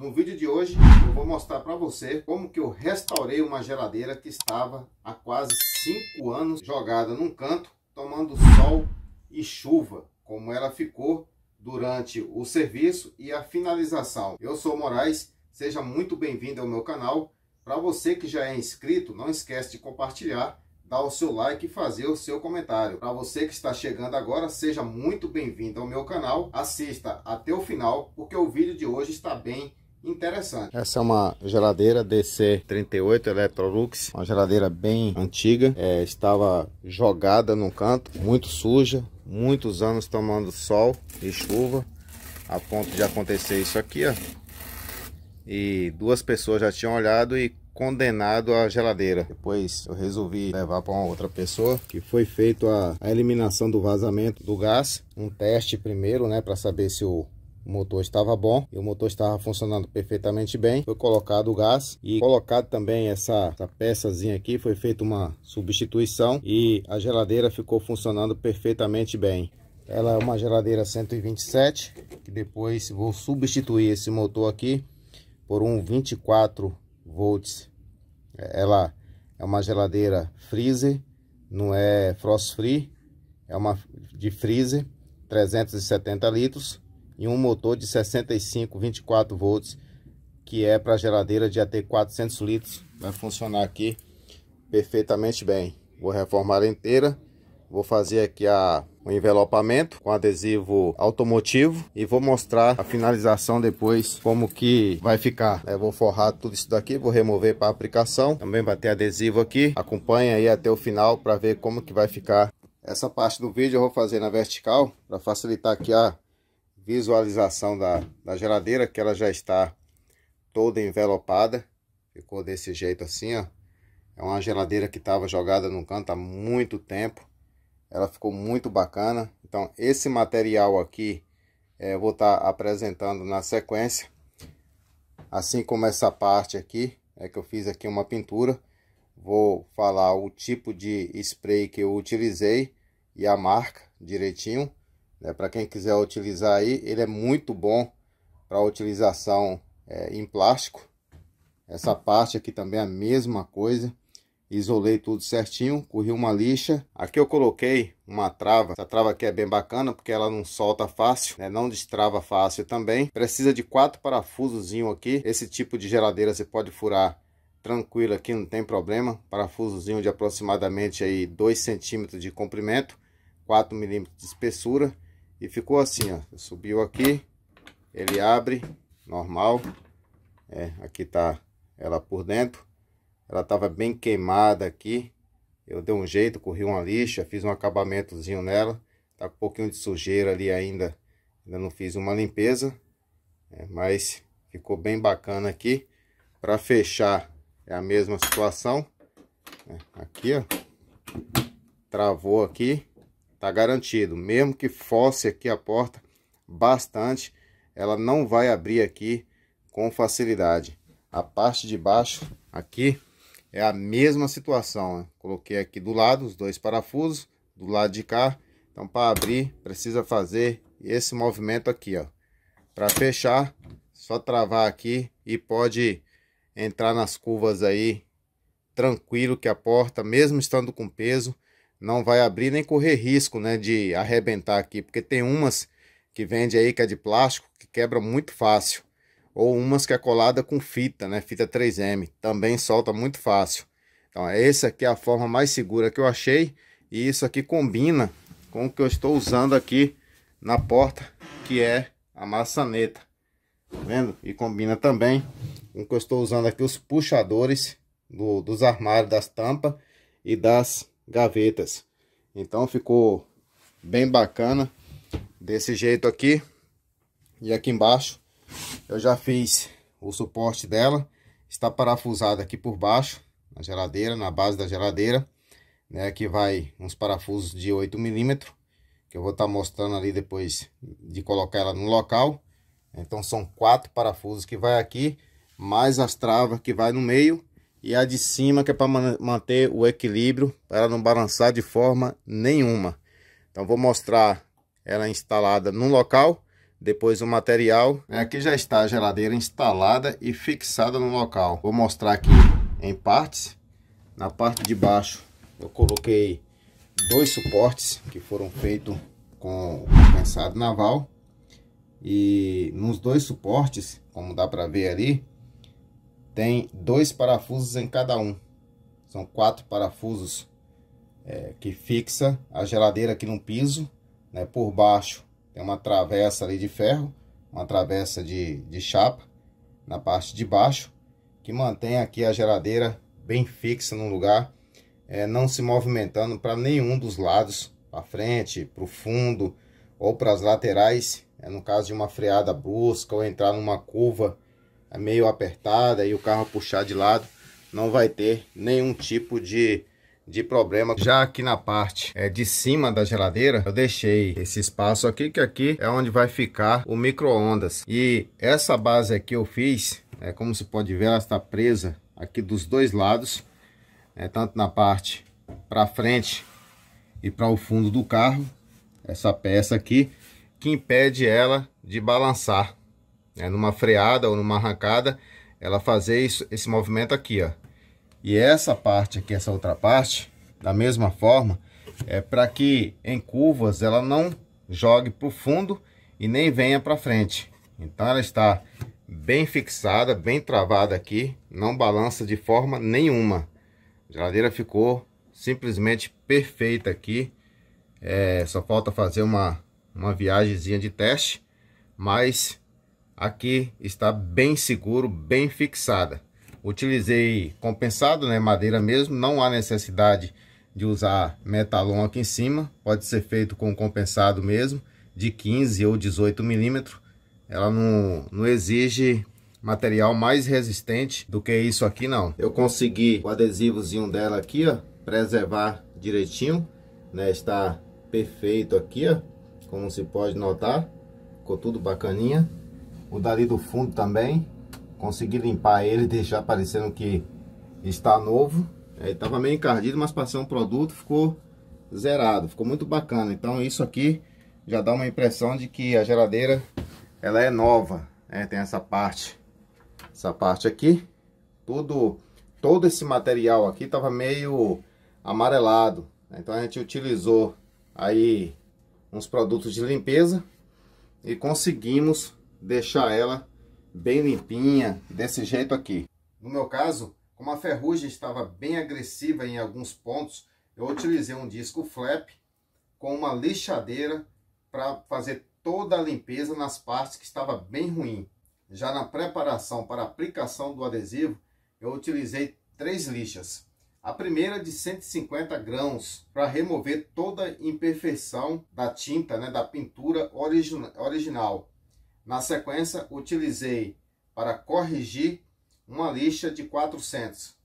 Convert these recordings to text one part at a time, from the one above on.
No vídeo de hoje eu vou mostrar para você como que eu restaurei uma geladeira que estava há quase 5 anos jogada num canto, tomando sol e chuva, como ela ficou durante o serviço e a finalização. Eu sou Moraes, seja muito bem-vindo ao meu canal. Para você que já é inscrito, não esquece de compartilhar, dar o seu like e fazer o seu comentário. Para você que está chegando agora, seja muito bem-vindo ao meu canal. Assista até o final, porque o vídeo de hoje está bem interessante. Essa é uma geladeira DC38 Electrolux, uma geladeira bem antiga, é, estava jogada num canto, muito suja, muitos anos tomando sol e chuva, a ponto de acontecer isso aqui, ó. E duas pessoas já tinham olhado e condenado a geladeira. Depois eu resolvi levar para uma outra pessoa, que foi feito a, a eliminação do vazamento do gás, um teste primeiro, né, para saber se o o motor estava bom e o motor estava funcionando perfeitamente bem. Foi colocado o gás e colocado também essa, essa peçazinha aqui, foi feita uma substituição e a geladeira ficou funcionando perfeitamente bem. Ela é uma geladeira 127, que depois vou substituir esse motor aqui por um 24 volts. Ela é uma geladeira freezer, não é frost free, é uma de freezer, 370 litros e um motor de 65 24 volts que é para geladeira de até 400 litros vai funcionar aqui perfeitamente bem vou reformar inteira vou fazer aqui a o envelopamento com adesivo automotivo e vou mostrar a finalização depois como que vai ficar é, vou forrar tudo isso daqui vou remover para aplicação também vai ter adesivo aqui acompanha aí até o final para ver como que vai ficar essa parte do vídeo eu vou fazer na vertical para facilitar aqui a visualização da, da geladeira, que ela já está toda envelopada. Ficou desse jeito assim, ó. É uma geladeira que estava jogada no canto há muito tempo. Ela ficou muito bacana. Então, esse material aqui é, vou estar tá apresentando na sequência. Assim como essa parte aqui, é que eu fiz aqui uma pintura. Vou falar o tipo de spray que eu utilizei e a marca direitinho. Né? Para quem quiser utilizar aí, ele é muito bom para utilização é, em plástico. Essa parte aqui também é a mesma coisa. Isolei tudo certinho, corri uma lixa. Aqui eu coloquei uma trava. Essa trava aqui é bem bacana porque ela não solta fácil, né? não destrava fácil também. Precisa de quatro parafusos aqui. Esse tipo de geladeira você pode furar tranquilo aqui, não tem problema. Parafusozinho de aproximadamente aí 2 centímetros de comprimento, 4 milímetros de espessura. E ficou assim, ó. Subiu aqui, ele abre, normal. É, aqui tá ela por dentro. Ela tava bem queimada aqui. Eu dei um jeito, corri uma lixa, fiz um acabamentozinho nela. Tá com um pouquinho de sujeira ali ainda. Ainda não fiz uma limpeza. É, mas ficou bem bacana aqui. Para fechar é a mesma situação. É, aqui, ó. Travou aqui. Tá garantido. Mesmo que fosse aqui a porta bastante, ela não vai abrir aqui com facilidade. A parte de baixo aqui é a mesma situação. Né? Coloquei aqui do lado os dois parafusos, do lado de cá. Então para abrir precisa fazer esse movimento aqui, ó. Para fechar, só travar aqui e pode entrar nas curvas aí tranquilo que a porta, mesmo estando com peso, não vai abrir nem correr risco né, de arrebentar aqui, porque tem umas que vende aí que é de plástico que quebra muito fácil, ou umas que é colada com fita, né, fita 3M, também solta muito fácil. Então é essa aqui é a forma mais segura que eu achei e isso aqui combina com o que eu estou usando aqui na porta, que é a maçaneta, tá vendo? E combina também com o que eu estou usando aqui os puxadores do, dos armários, das tampas e das gavetas. Então ficou bem bacana desse jeito aqui. E aqui embaixo eu já fiz o suporte dela. Está parafusada aqui por baixo, na geladeira, na base da geladeira. Né? Aqui vai uns parafusos de 8 milímetros, que eu vou estar tá mostrando ali depois de colocar ela no local. Então são quatro parafusos que vai aqui, mais as travas que vai no meio e a de cima que é para manter o equilíbrio, para não balançar de forma nenhuma. Então vou mostrar ela instalada no local, depois o material. É, aqui já está a geladeira instalada e fixada no local. Vou mostrar aqui em partes. Na parte de baixo eu coloquei dois suportes que foram feitos com compensado naval. E nos dois suportes, como dá para ver ali, tem dois parafusos em cada um. São quatro parafusos é, que fixa a geladeira aqui no piso. Né? Por baixo tem uma travessa ali de ferro, uma travessa de, de chapa na parte de baixo, que mantém aqui a geladeira bem fixa no lugar, é, não se movimentando para nenhum dos lados, para frente, para o fundo ou para as laterais, é, no caso de uma freada brusca ou entrar numa curva é meio apertada e o carro puxar de lado, não vai ter nenhum tipo de, de problema. Já aqui na parte é, de cima da geladeira, eu deixei esse espaço aqui, que aqui é onde vai ficar o micro-ondas. E essa base aqui eu fiz, é, como se pode ver, ela está presa aqui dos dois lados, é, tanto na parte para frente e para o fundo do carro, essa peça aqui, que impede ela de balançar né, numa freada ou numa arrancada, ela fazer isso, esse movimento aqui, ó. E essa parte aqui, essa outra parte, da mesma forma, é para que em curvas ela não jogue para o fundo e nem venha para frente. Então ela está bem fixada, bem travada aqui, não balança de forma nenhuma. A geladeira ficou simplesmente perfeita aqui. É, só falta fazer uma, uma viagemzinha de teste, mas Aqui está bem seguro, bem fixada. Utilizei compensado, né, madeira mesmo, não há necessidade de usar metalon aqui em cima. Pode ser feito com compensado mesmo, de 15 ou 18 milímetros. Ela não, não exige material mais resistente do que isso aqui não. Eu consegui o adesivozinho dela aqui, ó, preservar direitinho, né? Está perfeito aqui, ó, como se pode notar. Ficou tudo bacaninha. O dali do fundo também. Consegui limpar ele, deixar parecendo que está novo. É, ele estava meio encardido, mas passei um produto, ficou zerado. Ficou muito bacana. Então isso aqui já dá uma impressão de que a geladeira ela é nova. é, Tem essa parte, essa parte aqui. Tudo, todo esse material aqui estava meio amarelado. Né? Então a gente utilizou aí uns produtos de limpeza e conseguimos deixar ela bem limpinha, desse jeito aqui. No meu caso, como a ferrugem estava bem agressiva em alguns pontos, eu utilizei um disco flap com uma lixadeira para fazer toda a limpeza nas partes que estava bem ruim. Já na preparação para aplicação do adesivo, eu utilizei três lixas. A primeira de 150 grãos para remover toda imperfeição da tinta, né, da pintura origina original. Na sequência, utilizei para corrigir uma lixa de 400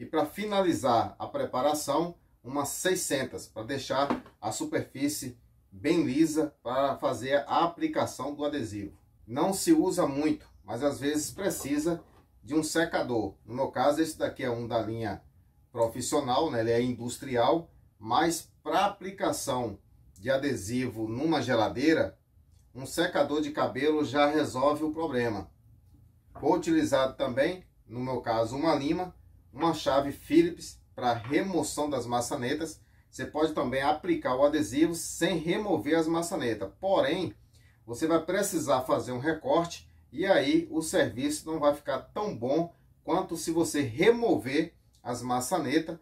e para finalizar a preparação, uma 600 para deixar a superfície bem lisa para fazer a aplicação do adesivo. Não se usa muito, mas às vezes precisa de um secador. No meu caso, esse daqui é um da linha profissional, né? ele é industrial, mas para aplicação de adesivo numa geladeira, um secador de cabelo já resolve o problema. Vou utilizar também, no meu caso, uma lima, uma chave Phillips para remoção das maçanetas. Você pode também aplicar o adesivo sem remover as maçanetas. Porém, você vai precisar fazer um recorte e aí o serviço não vai ficar tão bom quanto se você remover as maçanetas,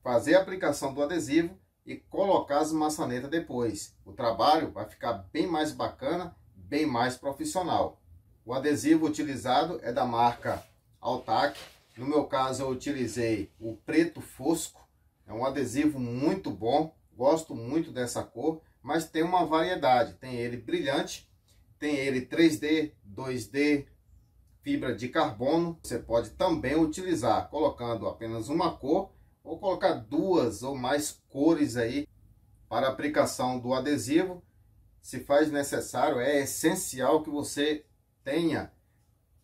fazer a aplicação do adesivo e colocar as maçanetas depois. O trabalho vai ficar bem mais bacana, bem mais profissional. O adesivo utilizado é da marca Altac. No meu caso eu utilizei o preto fosco. É um adesivo muito bom, gosto muito dessa cor, mas tem uma variedade. Tem ele brilhante, tem ele 3D, 2D, fibra de carbono. Você pode também utilizar colocando apenas uma cor ou colocar duas ou mais cores aí para aplicação do adesivo. Se faz necessário, é essencial que você tenha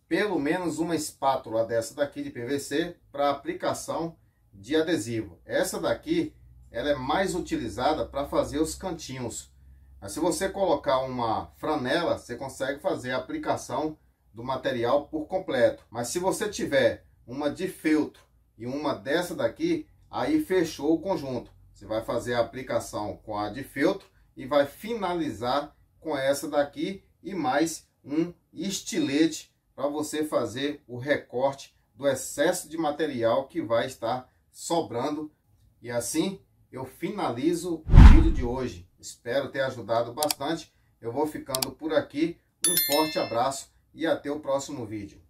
pelo menos uma espátula dessa daqui de PVC para aplicação de adesivo. Essa daqui ela é mais utilizada para fazer os cantinhos. Mas se você colocar uma franela, você consegue fazer a aplicação do material por completo. Mas se você tiver uma de feltro e uma dessa daqui, Aí fechou o conjunto. Você vai fazer a aplicação com a de feltro e vai finalizar com essa daqui e mais um estilete para você fazer o recorte do excesso de material que vai estar sobrando. E assim eu finalizo o vídeo de hoje. Espero ter ajudado bastante. Eu vou ficando por aqui. Um forte abraço e até o próximo vídeo.